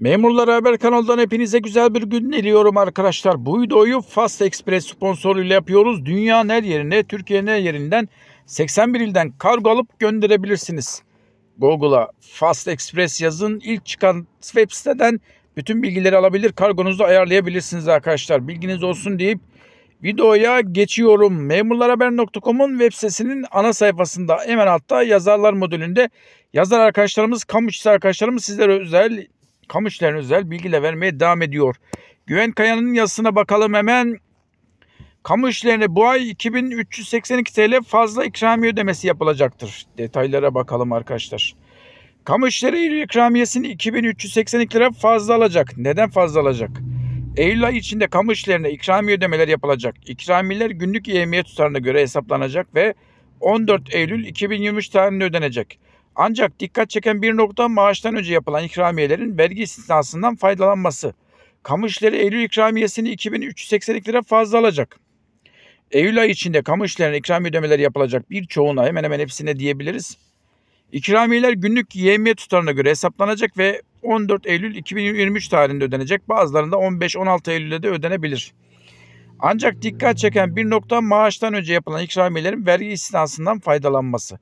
Memurlar Haber kanalından hepinize güzel bir gün diliyorum arkadaşlar. Bu videoyu Fast Express sponsoruyla yapıyoruz. dünya her yerine, Türkiye'nin her yerinden 81 ilden kargo alıp gönderebilirsiniz. Google'a Fast Express yazın. İlk çıkan web siteden bütün bilgileri alabilir, kargonuzu ayarlayabilirsiniz arkadaşlar. Bilginiz olsun deyip videoya geçiyorum. Memurlarhaber.com'un web sitesinin ana sayfasında hemen altta yazarlar modülünde yazar arkadaşlarımız, kamu arkadaşlarımız sizlere özel kamu işlerine özel bilgiyle vermeye devam ediyor. Güven Kaya'nın yazısına bakalım hemen. Kamu işlerine bu ay 2382 TL fazla ikramiye ödemesi yapılacaktır. Detaylara bakalım arkadaşlar. Kamu işleri ikramiyesini 2382 lira fazla alacak. Neden fazla alacak? Eylül ayı içinde kamu işlerine ikramiye ödemeler yapılacak. İkramiler günlük yemeğe tutarına göre hesaplanacak ve 14 Eylül 2023 tarihinde ödenecek. Ancak dikkat çeken bir nokta maaştan önce yapılan ikramiyelerin vergi istisnasından faydalanması. Kamu işleri Eylül ikramiyesini 2382 lira fazla alacak. Eylül ayı içinde kamu işlerine ikramiye ödemeleri yapılacak birçoğuna hemen hemen hepsine diyebiliriz. İkramiyeler günlük yevmiye tutarına göre hesaplanacak ve 14 Eylül 2023 tarihinde ödenecek. Bazılarında 15-16 Eylül'de de ödenebilir. Ancak dikkat çeken bir nokta maaştan önce yapılan ikramiyelerin vergi istisnasından faydalanması.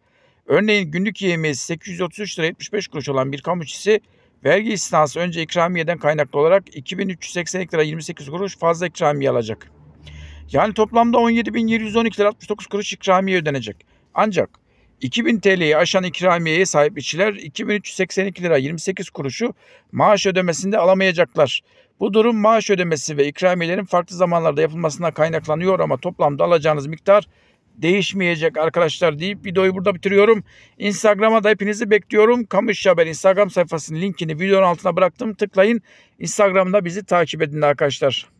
Örneğin günlük yemeği 833 lira 75 kuruş olan bir kamu işçisi vergi istinası önce ikramiyeden kaynaklı olarak 2382 lira 28 kuruş fazla ikramiye alacak. Yani toplamda 17.712 lira 69 kuruş ikramiye ödenecek. Ancak 2000 TL'yi aşan ikramiyeye sahip işçiler 2382 lira 28 kuruşu maaş ödemesinde alamayacaklar. Bu durum maaş ödemesi ve ikramiyelerin farklı zamanlarda yapılmasına kaynaklanıyor ama toplamda alacağınız miktar değişmeyecek arkadaşlar deyip videoyu burada bitiriyorum. Instagram'a da hepinizi bekliyorum. Kamış Haber Instagram sayfasının linkini videonun altına bıraktım. Tıklayın. Instagram'da bizi takip edin arkadaşlar.